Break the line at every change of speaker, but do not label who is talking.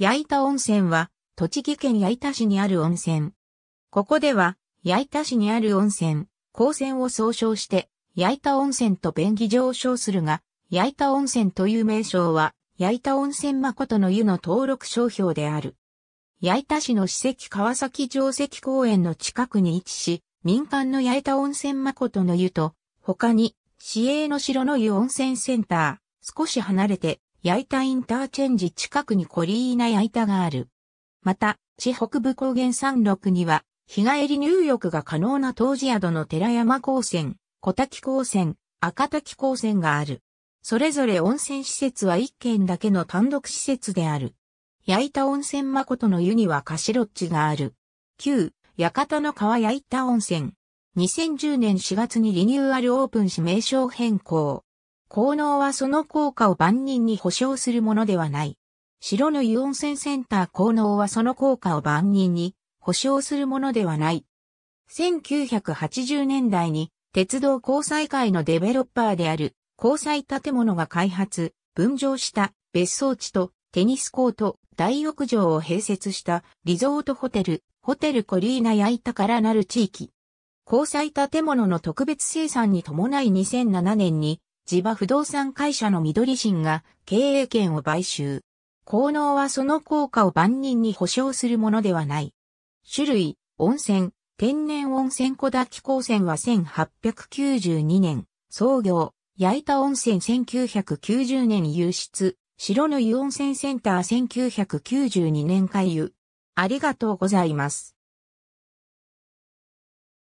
矢板温泉は、栃木県矢板市にある温泉。ここでは、矢板市にある温泉、高専を総称して、矢板温泉と便宜上昇するが、矢板温泉という名称は、矢板温泉誠の湯の登録商標である。矢板市の史跡川崎城跡公園の近くに位置し、民間の矢板温泉誠の湯と、他に、市営の城の湯温泉センター、少し離れて、八板インターチェンジ近くにコリーナ八板がある。また、市北部高原山麓には、日帰り入浴が可能な当時宿の寺山高専、小滝高専、赤滝高専がある。それぞれ温泉施設は一軒だけの単独施設である。焼いた温泉誠の湯にはカシロッチがある。旧、館の川焼いた温泉。2010年4月にリニューアルオープンし名称変更。効能はその効果を万人に保証するものではない。白の湯温泉センター効能はその効果を万人に保証するものではない。1980年代に鉄道交際会のデベロッパーである交際建物が開発、分譲した別荘地とテニスコート、大浴場を併設したリゾートホテル、ホテルコリーナヤイタからなる地域。交際建物の特別生産に伴い2007年に地場不動産会社の緑神が経営権を買収。効能はその効果を万人に保証するものではない。種類、温泉、天然温泉小滝高専は1892年、創業、いた温泉1990年輸出、白湯温泉センター1992年開遊。ありがとうございます。